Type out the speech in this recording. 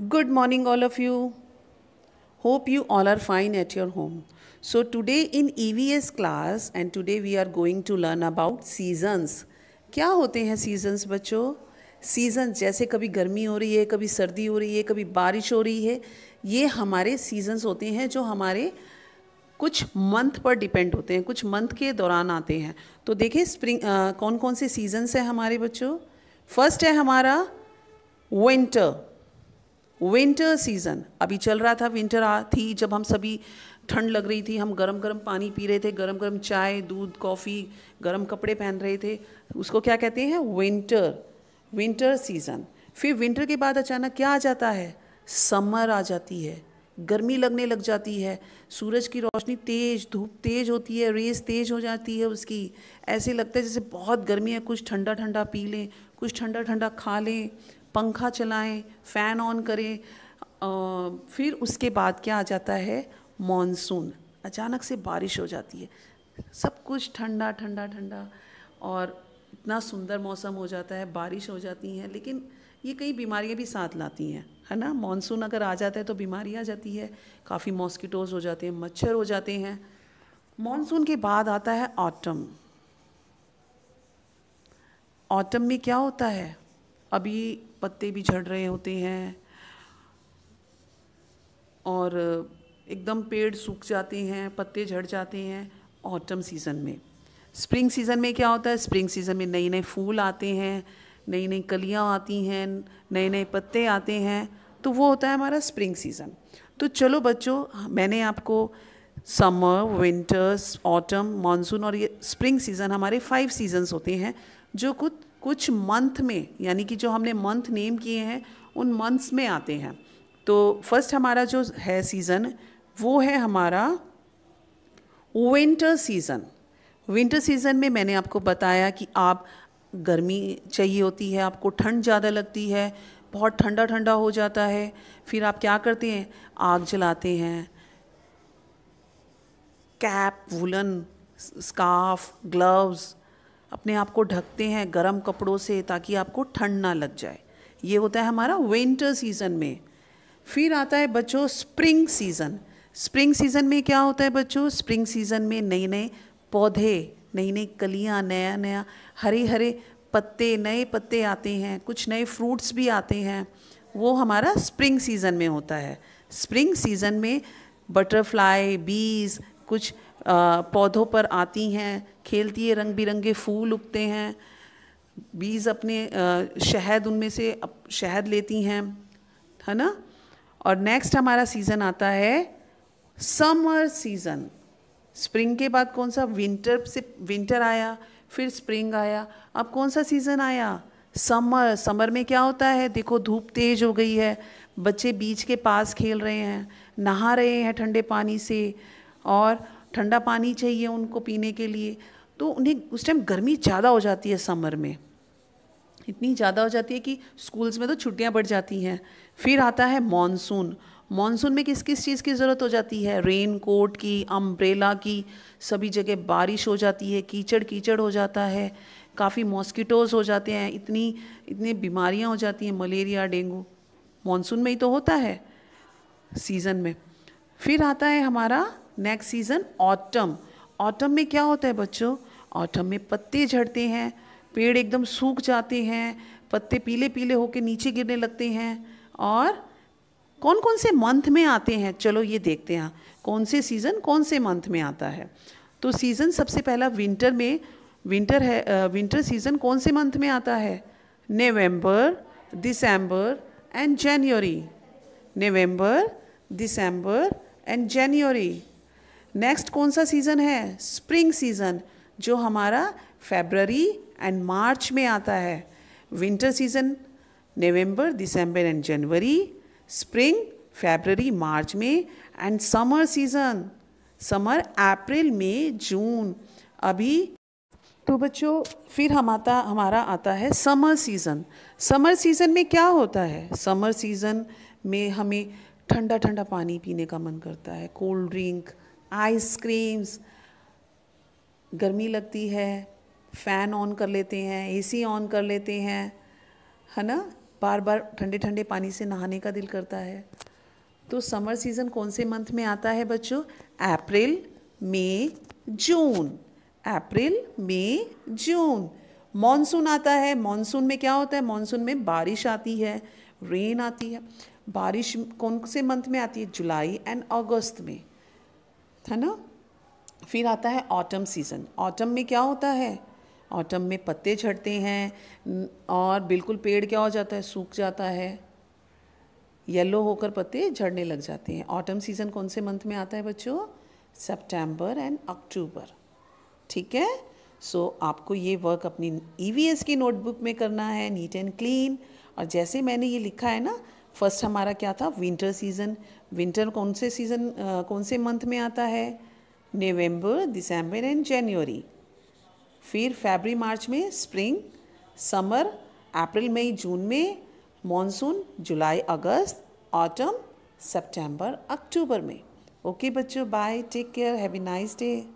good morning all of you hope you all are fine at your home so today in EVS class and today we are going to learn about seasons क्या होते हैं seasons बच्चों season जैसे कभी गर्मी हो रही है कभी सर्दी हो रही है कभी बारिश हो रही है ये हमारे सीजन्स होते हैं जो हमारे कुछ मंथ पर डिपेंड होते हैं कुछ मंथ के दौरान आते हैं तो देखिए स्प्रिंग कौन कौन से सीजन्स हैं हमारे बच्चों फर्स्ट है हमारा विंटर विंटर सीज़न अभी चल रहा था विंटर आ थी जब हम सभी ठंड लग रही थी हम गरम गरम पानी पी रहे थे गरम गरम चाय दूध कॉफ़ी गरम कपड़े पहन रहे थे उसको क्या कहते हैं विंटर विंटर सीज़न फिर विंटर के बाद अचानक क्या आ जाता है समर आ जाती है गर्मी लगने लग जाती है सूरज की रोशनी तेज़ धूप तेज़ होती है रेस तेज़ हो जाती है उसकी ऐसे लगता है जैसे बहुत गर्मी है कुछ ठंडा ठंडा पी लें कुछ ठंडा ठंडा खा लें पंखा चलाएं फ़ैन ऑन करें आ, फिर उसके बाद क्या आ जाता है मॉनसून अचानक से बारिश हो जाती है सब कुछ ठंडा ठंडा ठंडा और इतना सुंदर मौसम हो जाता है बारिश हो जाती है लेकिन ये कई बीमारियां भी साथ लाती हैं है ना मानसून अगर आ जाता है तो बीमारी आ जाती है काफ़ी मॉस्किटोज हो जाते हैं मच्छर हो जाते हैं मानसून के बाद आता है ऑटम ऑटम में क्या होता है अभी पत्ते भी झड़ रहे होते हैं और एकदम पेड़ सूख जाते हैं पत्ते झड़ जाते हैं ऑटम सीज़न में स्प्रिंग सीज़न में क्या होता है स्प्रिंग सीज़न में नए नए फूल आते हैं नई नई कलियाँ आती हैं नए नए पत्ते आते हैं तो वो होता है हमारा स्प्रिंग सीज़न तो चलो बच्चों मैंने आपको समर विंटर्स ऑटम मानसून और ये स्प्रिंग सीज़न हमारे फाइव सीजन्स होते हैं जो कुछ कुछ मंथ में यानी कि जो हमने मंथ नेम किए हैं उन मंथ्स में आते हैं तो फर्स्ट हमारा जो है सीज़न वो है हमारा विंटर सीज़न विंटर सीज़न में मैंने आपको बताया कि आप गर्मी चाहिए होती है आपको ठंड ज़्यादा लगती है बहुत ठंडा ठंडा हो जाता है फिर आप क्या करते हैं आग जलाते हैं कैप वुलन स्काफ ग्लव्स अपने आप को ढकते हैं गर्म कपड़ों से ताकि आपको ठंड ना लग जाए ये होता है हमारा विंटर सीज़न में फिर आता है बच्चों स्प्रिंग सीज़न स्प्रिंग सीज़न में क्या होता है बच्चों स्प्रिंग सीज़न में नए नए पौधे नई नई कलियाँ नया नया हरे हरे पत्ते नए पत्ते आते हैं कुछ नए फ्रूट्स भी आते हैं वो हमारा स्प्रिंग सीज़न में होता है स्प्रिंग सीज़न में बटरफ्लाई बीज कुछ पौधों पर आती हैं खेलती है रंग बिरंगे फूल उगते हैं बीज अपने शहद उनमें से शहद लेती हैं है ना और नेक्स्ट हमारा सीज़न आता है समर सीज़न स्प्रिंग के बाद कौन सा विंटर से विंटर आया फिर स्प्रिंग आया अब कौन सा सीज़न आया समर समर में क्या होता है देखो धूप तेज हो गई है बच्चे बीच के पास खेल रहे हैं नहा रहे हैं ठंडे पानी से और ठंडा पानी चाहिए उनको पीने के लिए तो उन्हें उस टाइम गर्मी ज़्यादा हो जाती है समर में इतनी ज़्यादा हो जाती है कि स्कूल्स में तो छुट्टियाँ बढ़ जाती हैं फिर आता है मानसून मानसून में किस किस चीज़ की ज़रूरत हो जाती है रेन कोट की अम्ब्रेला की सभी जगह बारिश हो जाती है कीचड़ कीचड़ हो जाता है काफ़ी मॉस्किटोज़ हो जाते हैं इतनी इतनी बीमारियाँ हो जाती हैं मलेरिया डेंगू मानसून में ही तो होता है सीज़न में फिर आता है हमारा नेक्स्ट सीज़न ऑटम ऑटम में क्या होता है बच्चों ऑटम में पत्ते झड़ते हैं पेड़ एकदम सूख जाते हैं पत्ते पीले पीले होकर नीचे गिरने लगते हैं और कौन कौन से मंथ में आते हैं चलो ये देखते हैं कौन से सीज़न कौन से मंथ में आता है तो सीज़न सबसे पहला विंटर में विंटर है विंटर सीज़न कौन से मंथ में आता है November December and January November December and January next कौन सा सीज़न है स्प्रिंग सीज़न जो हमारा फेबररी एंड मार्च में आता है winter season November December and January spring February March में and summer season summer April May June अभी तो बच्चों फिर हम आता हमारा आता है समर सीज़न समर सीज़न में क्या होता है समर सीज़न में हमें ठंडा ठंडा पानी पीने का मन करता है कोल्ड ड्रिंक आइसक्रीम्स गर्मी लगती है फ़ैन ऑन कर लेते हैं एसी ऑन कर लेते हैं है ना बार बार ठंडे ठंडे पानी से नहाने का दिल करता है तो समर सीज़न कौन से मंथ में आता है बच्चों अप्रैल मई जून अप्रैल मई जून मॉनसून आता है मॉनसून में क्या होता है मॉनसून में बारिश आती है रेन आती है बारिश कौन से मंथ में आती है जुलाई एंड अगस्त में है ना फिर आता है ऑटम सीज़न ऑटम में क्या होता है ऑटम में पत्ते झड़ते हैं और बिल्कुल पेड़ क्या हो जाता है सूख जाता है येलो होकर पत्ते झड़ने लग जाते हैं ऑटम सीज़न कौन से मंथ में आता है बच्चों सेप्टेम्बर एंड अक्टूबर ठीक है सो so, आपको ये वर्क अपनी ई e की नोटबुक में करना है नीट एंड क्लीन और जैसे मैंने ये लिखा है ना फर्स्ट हमारा क्या था विंटर सीज़न विंटर कौन से सीज़न कौन से मंथ में आता है नवंबर दिसंबर एंड जनवरी फिर फेबरी मार्च में स्प्रिंग समर अप्रैल मई जून में मॉनसून जुलाई अगस्त ऑटम सितंबर अक्टूबर में ओके बच्चों bye take care have a nice day